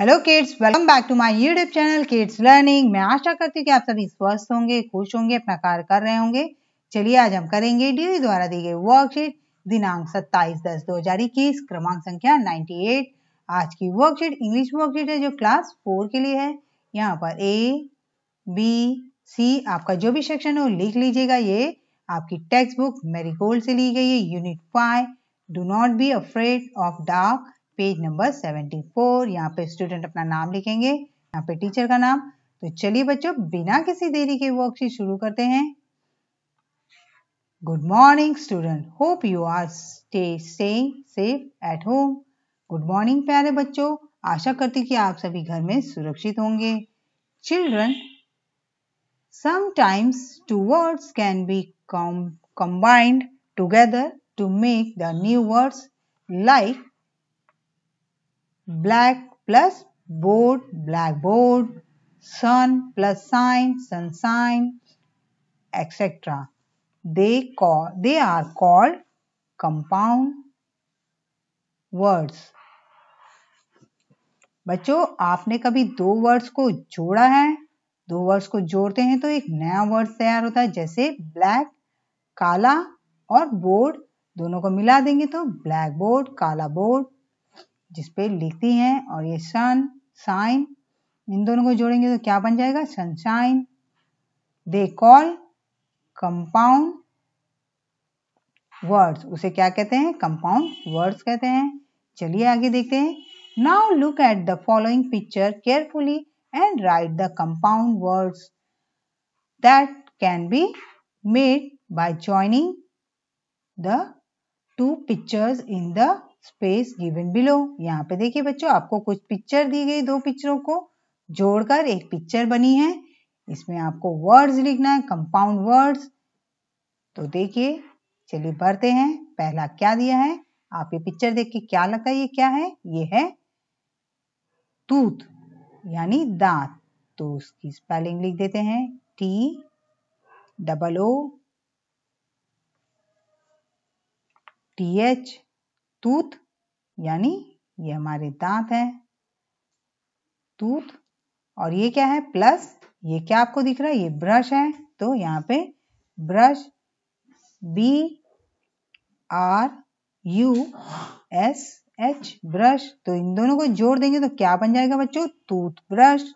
Hello kids welcome back to my YouTube channel kids learning मैं आशा करती हूँ कि आप सभी स्वस्थ होंगे खुश होंगे अपना कार्य कर रहे होंगे चलिए आज हम करेंगे डी द्वारा दी गई वर्कशीट दिनांक 27 दस दो हजार इक्कीस क्रमांक संख्या 98 आज की वर्कशीट इंग्लिश वर्कशीट है जो क्लास फोर के लिए है यहाँ पर ए बी सी आपका जो भी सेक्शन हो लिख लीजिएगा ये आपकी टेक्स्ट बुक मेरी गोल्ड से ली गई है unit five do not be afraid of dark page number 74 यहाँ पे स्टूडेंट अपना नाम लिखेंगे यहाँ पे टीचर का नाम तो चलिए बच्चों बिना किसी देरी के वर्कशीट शुरू करते हैं good morning student hope you are stay staying safe at home good morning प्यारे बच्चों आशा करती कि आप सभी घर में सुरक्षित होंगे children sometimes two words can be com combined together to make the new words like black plus board blackboard sun plus sign sun sign etc they call they are called compound words बच्चों आपने कभी दो words को जोड़ा है दो words को जोड़ते हैं तो एक नया वर्ड तैयार होता है जैसे ब्लैक काला और बोर्ड दोनों को मिला देंगे तो ब्लैक बोर्ड काला बोर्ड जिसपे लिखती हैं और ये सन साइन इन दोनों को जोड़ेंगे तो क्या बन जाएगा sunshine they call compound words उसे क्या कहते हैं कंपाउंड वर्ड्स कहते हैं चलिए आगे देखते हैं now look at the following picture carefully and write the compound words that can be made by joining the two pictures in the space given below यहाँ पे देखिए बच्चों आपको कुछ पिक्चर दी गई दो पिक्चरों को जोड़कर एक पिक्चर बनी है इसमें आपको वर्ड्स लिखना है कंपाउंड वर्ड्स तो देखिए चलिए भरते हैं पहला क्या दिया है आप ये पिक्चर देख के क्या लगता है ये क्या है ये है तूत यानी दांत तो उसकी स्पेलिंग लिख देते हैं T double O T H tooth यानी ये हमारे दांत हैं टूथ और ये क्या है प्लस ये क्या आपको दिख रहा है ये ब्रश है तो यहाँ पे brush B R U S H brush तो इन दोनों को जोड़ देंगे तो क्या बन जाएगा बच्चों टूथ ब्रश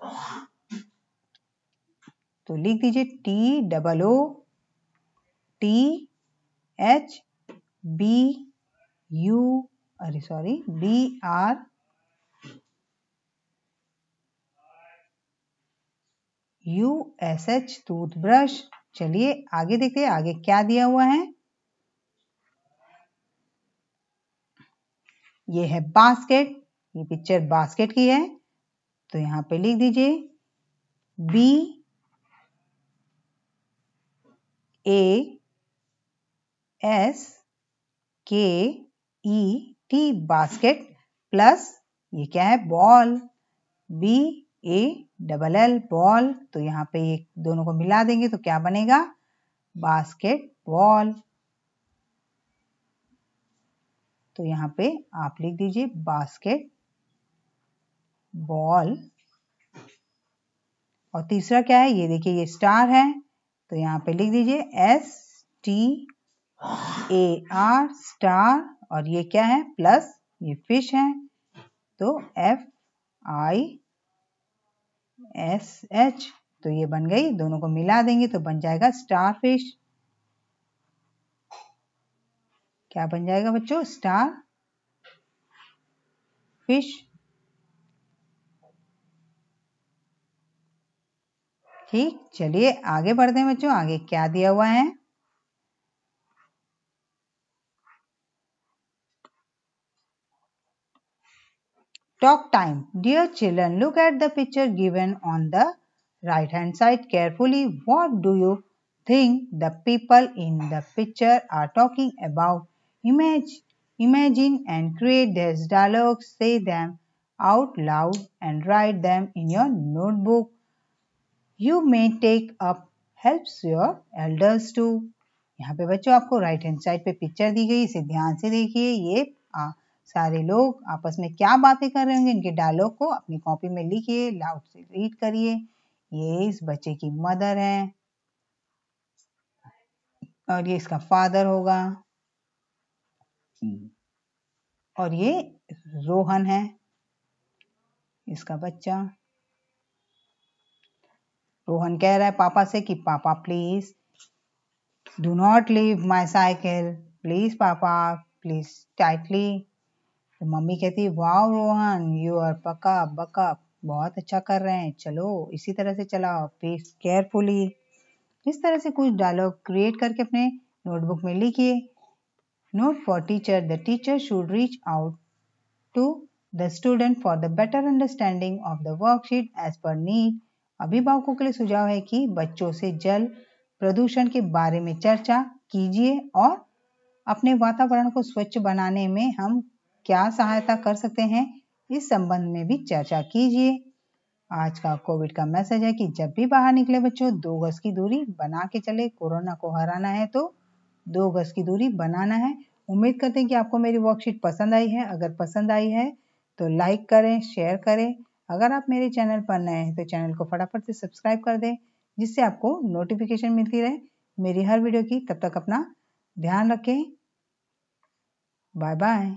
तो लिख दीजिए T double O T H B U, अरे sorry, D R U S H toothbrush चलिए आगे देखते हैं आगे क्या दिया हुआ है ये है बास्केट ये पिक्चर बास्केट की है तो यहां पे लिख दीजिए बी एस के ई टी बास्केट प्लस ये क्या है ball B A double L ball तो यहाँ पे ये दोनों को मिला देंगे तो क्या बनेगा बास्केट बॉल तो यहाँ पे आप लिख दीजिए बास्केट बॉल और तीसरा क्या है ये देखिए ये स्टार है तो यहाँ पे लिख दीजिए S T A R star और ये क्या है प्लस ये फिश है तो एफ आई एस एच तो ये बन गई दोनों को मिला देंगे तो बन जाएगा स्टार फिश क्या बन जाएगा बच्चों स्टार फिश ठीक चलिए आगे बढ़ते हैं बच्चों आगे क्या दिया हुआ है Talk time. Dear children, look at the picture given on the right hand side carefully. What do you think the people in the picture are talking about? Image, imagine and create these dialogues. Say them out loud and write them in your notebook. You may take up helps your elders too. यहाँ पे बच्चों आपको right hand side पे picture दी गई इसे ध्यान से देखिए सारे लोग आपस में क्या बातें कर रहे होंगे इनके डायलॉग को अपनी कॉपी में लिखिए लाउड से रीड करिए ये इस बच्चे की मदर है और ये इसका फादर होगा और ये रोहन है इसका बच्चा रोहन कह रहा है पापा से कि पापा please do not leave my cycle please पापा प्लीज टाइटली तो मम्मी कहती वाह रोहन यू आर पका बका बहुत अच्छा कर रहे हैं चलो इसी तरह से चलाओ प्लीज केयरफुली इस तरह से कुछ डायलॉग क्रिएट करके अपने नोटबुक में लिखिए note for teacher the teacher should reach out to the student for the better understanding of the worksheet as per need अभिभावकों के लिए सुझाव है कि बच्चों से जल प्रदूषण के बारे में चर्चा कीजिए और अपने वातावरण को स्वच्छ बनाने में हम क्या सहायता कर सकते हैं इस संबंध में भी चर्चा कीजिए आज का कोविड का मैसेज है कि जब भी बाहर निकले बच्चों दो गज की दूरी बना के चले कोरोना को हराना है तो दो गज की दूरी बनाना है उम्मीद करते हैं कि आपको मेरी वर्कशीट पसंद आई है अगर पसंद आई है तो लाइक करें शेयर करें अगर आप मेरे चैनल पर नए हैं तो चैनल को फटाफट से सब्सक्राइब कर दें जिससे आपको नोटिफिकेशन मिलती रहे मेरी हर वीडियो की तब तक अपना ध्यान रखें बाय बाय